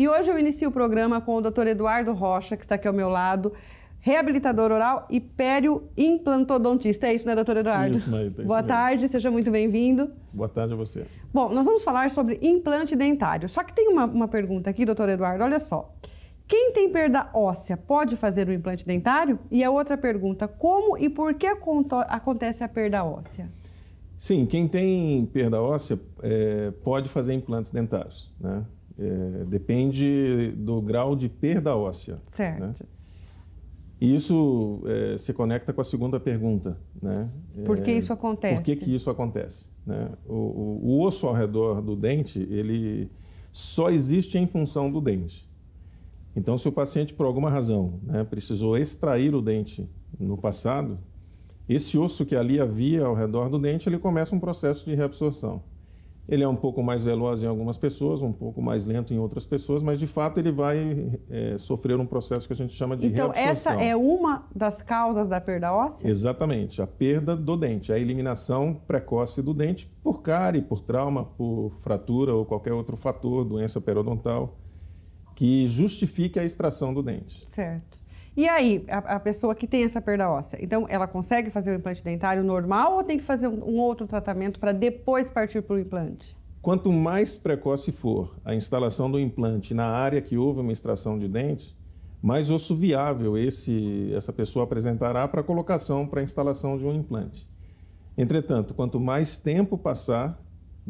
E hoje eu inicio o programa com o Dr. Eduardo Rocha, que está aqui ao meu lado, reabilitador oral e pério implantodontista. É isso, né, doutor Eduardo? Isso, Maíta. tá Boa tarde, mesmo. seja muito bem-vindo. Boa tarde a você. Bom, nós vamos falar sobre implante dentário. Só que tem uma, uma pergunta aqui, doutor Eduardo, olha só. Quem tem perda óssea pode fazer o implante dentário? E a outra pergunta, como e por que acontece a perda óssea? Sim, quem tem perda óssea é, pode fazer implantes dentários, né? É, depende do grau de perda óssea. Né? Certo. Né? E isso é, se conecta com a segunda pergunta, né? É, por que isso acontece? Por que, que isso acontece? Né? O, o, o, osso ao redor do dente, ele só existe em função do dente. Então, se o paciente, por alguma razão, né, precisou extrair o dente no passado, esse osso que ali havia ao redor do dente, ele começa um processo de reabsorção. Ele é um pouco mais veloz em algumas pessoas, um pouco mais lento em outras pessoas, mas de fato ele vai é, sofrer um processo que a gente chama de então, reabsorção. Então, essa é uma das causas da perda óssea? Exatamente, a perda do dente, a eliminação precoce do dente por cárie, por trauma, por fratura ou qualquer outro fator, doença periodontal, que justifique a extração do dente. Certo. E aí, a, a, pessoa que tem essa perda óssea, então ela consegue fazer o implante dentário normal ou tem que fazer um, um outro tratamento para depois partir para o implante? Quanto mais precoce for a instalação do implante na área que houve uma extração de dente, mais osso viável esse, essa pessoa apresentará para colocação, para instalação de um implante. Entretanto, quanto mais tempo passar,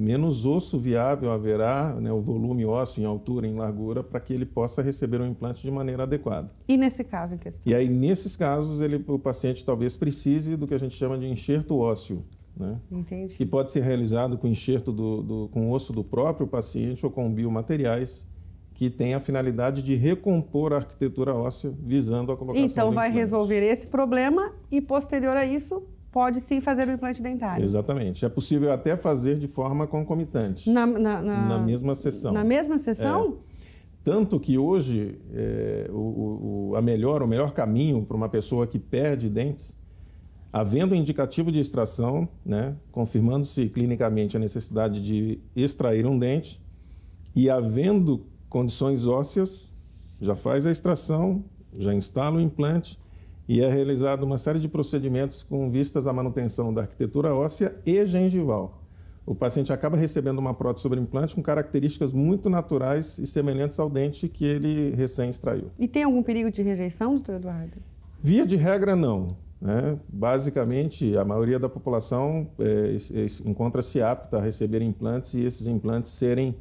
menos osso viável haverá, né, o volume ósseo em altura, em largura, para que ele possa receber o um implante de maneira adequada. E nesse caso em questão? E aí, nesses casos, ele, o paciente talvez precise do que a gente chama de enxerto ósseo. Né? Entendi. Que pode ser realizado com enxerto do, do, com osso do próprio paciente ou com biomateriais que tem a finalidade de recompor a arquitetura óssea visando a colocação Então vai resolver esse problema e posterior a isso pode sim fazer o implante dentário. Exatamente. É possível até fazer de forma concomitante. Na, na, na, na mesma sessão. Na mesma sessão? É. Tanto que hoje é, o, o, a melhor, o melhor caminho para uma pessoa que perde dentes, havendo indicativo de extração, né, confirmando-se clinicamente a necessidade de extrair um dente, e havendo condições ósseas, já faz a extração, já instala o implante e é realizada uma série de procedimentos com vistas à manutenção da arquitetura óssea e gengival. O paciente acaba recebendo uma prótese sobre implante com características muito naturais e semelhantes ao dente que ele recém extraiu. E tem algum perigo de rejeição, doutor Eduardo? Via de regra, não. Né? Basicamente, a maioria da população é, encontra-se apta a receber implantes e esses implantes serem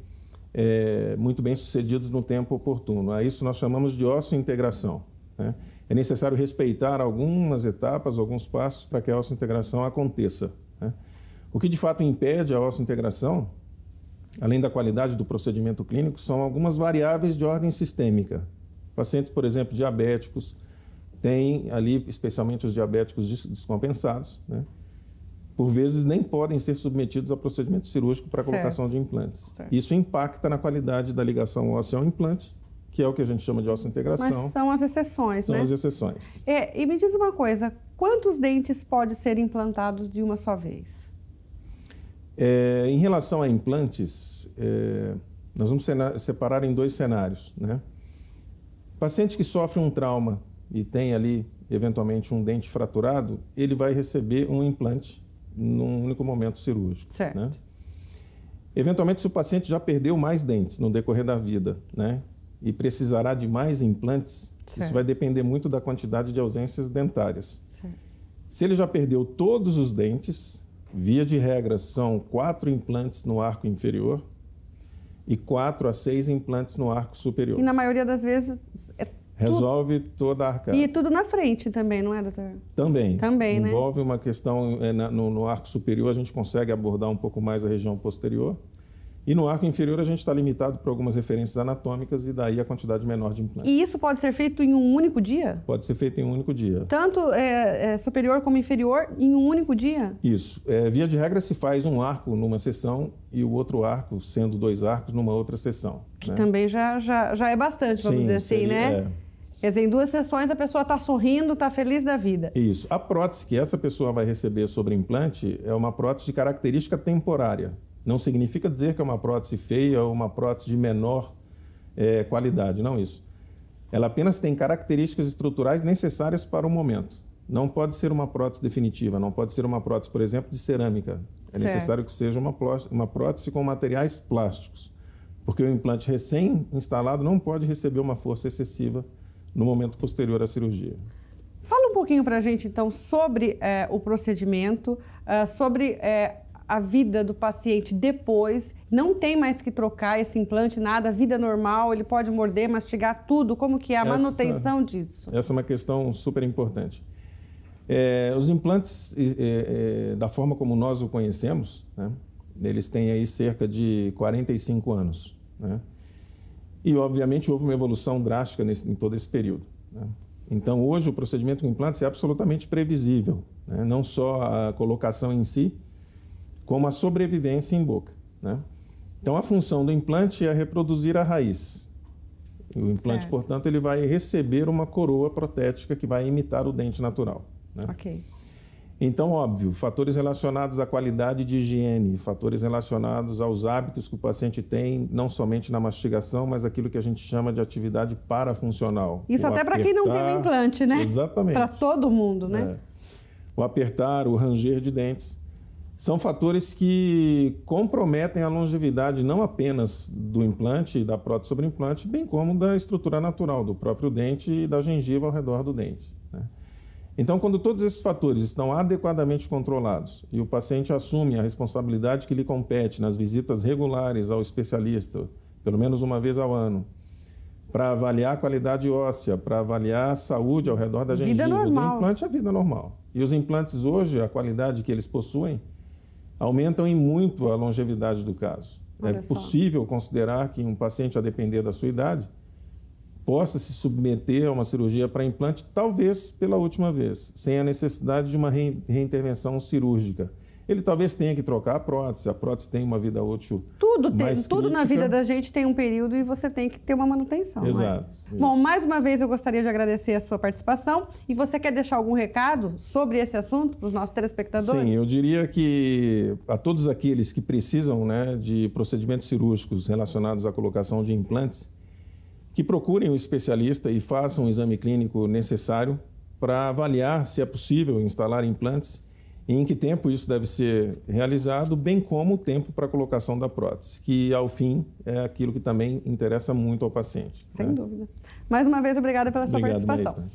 é, muito bem sucedidos no tempo oportuno. A isso nós chamamos de osso integração. Né? é necessário respeitar algumas etapas, alguns passos para que a alça integração aconteça. Né? O que de fato impede a alça integração, além da qualidade do procedimento clínico, são algumas variáveis de ordem sistêmica. Pacientes, por exemplo, diabéticos, têm ali, especialmente os diabéticos descompensados, né? por vezes nem podem ser submetidos a procedimento cirúrgico para colocação de implantes. Certo. Isso impacta na qualidade da ligação óssea ao implante que é o que a gente chama de osso-integração. Mas são as exceções, são né? São as exceções. É, e me diz uma coisa, quantos dentes pode ser implantados de uma só vez? É, em relação a implantes, é, nós vamos separar em dois cenários, né? Paciente que sofre um trauma e tem ali eventualmente um dente fraturado, ele vai receber um implante num único momento cirúrgico. Certo. Né? Eventualmente, se o paciente já perdeu mais dentes no decorrer da vida, né? e precisará de mais implantes, certo. isso vai depender muito da quantidade de ausências dentárias. Certo. Se ele já perdeu todos os dentes, via de regra são quatro implantes no arco inferior e quatro a seis implantes no arco superior. E na maioria das vezes é Resolve tudo. toda a arcada. E tudo na frente também, não é, doutor? Também. Também, Envolve né? Envolve uma questão é, na, no, no, arco superior, a gente consegue abordar um pouco mais a região posterior. E no arco inferior a gente está limitado por algumas referências anatômicas e daí a quantidade menor de implantes. E isso pode ser feito em um único dia? Pode ser feito em um único dia. Tanto é, é, superior como inferior em um único dia? Isso. É, via de regra se faz um arco numa sessão e o outro arco, sendo dois arcos, numa outra sessão. Que né? também já, já, já é bastante, vamos Sim, dizer assim, seria, né? É. Quer dizer, em duas sessões a pessoa está sorrindo, está feliz da vida. Isso. A prótese que essa pessoa vai receber sobre implante é uma prótese de característica temporária. Não significa dizer que é uma prótese feia ou uma prótese de menor é, qualidade, não isso. Ela apenas tem características estruturais necessárias para o momento. Não pode ser uma prótese definitiva, não pode ser uma prótese, por exemplo, de cerâmica. É certo. necessário que seja uma, uma prótese com materiais plásticos, porque o implante recém-instalado não pode receber uma força excessiva no momento posterior à cirurgia. Fala um pouquinho para a gente, então, sobre é, o procedimento, é, sobre é, a vida do paciente depois, não tem mais que trocar esse implante, nada, vida normal, ele pode morder, mastigar tudo, como que é a essa, manutenção disso? Essa é uma questão super importante. É, os implantes, é, é, da forma como nós o conhecemos, né, eles têm aí cerca de 45 anos. Né? E, obviamente, houve uma evolução drástica nesse, em todo esse período. Né? Então, hoje, o procedimento com implantes é absolutamente previsível, né. não só a colocação em si, como a sobrevivência em boca. Né? Então, a função do implante é reproduzir a raiz. O implante, certo. portanto, ele vai receber uma coroa protética que vai imitar o dente natural. Né? Ok. Então, óbvio, fatores relacionados à qualidade de higiene, fatores relacionados aos hábitos que o paciente tem, não somente na mastigação, mas aquilo que a gente chama de atividade parafuncional. Isso o até para quem não tem implante, né? Exatamente. Para todo mundo, né? É. O apertar, o ranger de dentes são fatores que comprometem a longevidade não apenas do implante e da prótese sobre implante, bem como da estrutura natural do próprio dente e da gengiva ao redor do dente. Né? Então, quando todos esses fatores estão adequadamente controlados e o paciente assume a responsabilidade que lhe compete nas visitas regulares ao especialista, pelo menos uma vez ao ano, para avaliar a qualidade óssea, para avaliar a saúde ao redor da vida gengiva normal. do implante, é a vida normal. E os implantes hoje, a qualidade que eles possuem, aumentam em muito a longevidade do caso. É Olha é só. possível considerar que um paciente, a depender da sua idade, possa se submeter a uma cirurgia para implante, talvez pela última vez, sem a necessidade de uma reintervenção cirúrgica ele talvez tenha que trocar a prótese. A prótese tem uma vida útil. Tudo tem, tudo crítica. na vida da gente tem um período e você tem que ter uma manutenção. Né? Exato. Bom, mais uma vez eu gostaria de agradecer a sua participação. E você quer deixar algum recado sobre esse assunto para os nossos telespectadores? Sim, eu diria que a todos aqueles que precisam né, de procedimentos cirúrgicos relacionados à colocação de implantes, que procurem um especialista e façam o exame clínico necessário para avaliar se é possível instalar implantes e em que tempo isso deve ser realizado, bem como o tempo para a colocação da prótese, que ao fim é aquilo que também interessa muito ao paciente. Sem né? dúvida. Mais uma vez, obrigada pela sua Obrigado, participação.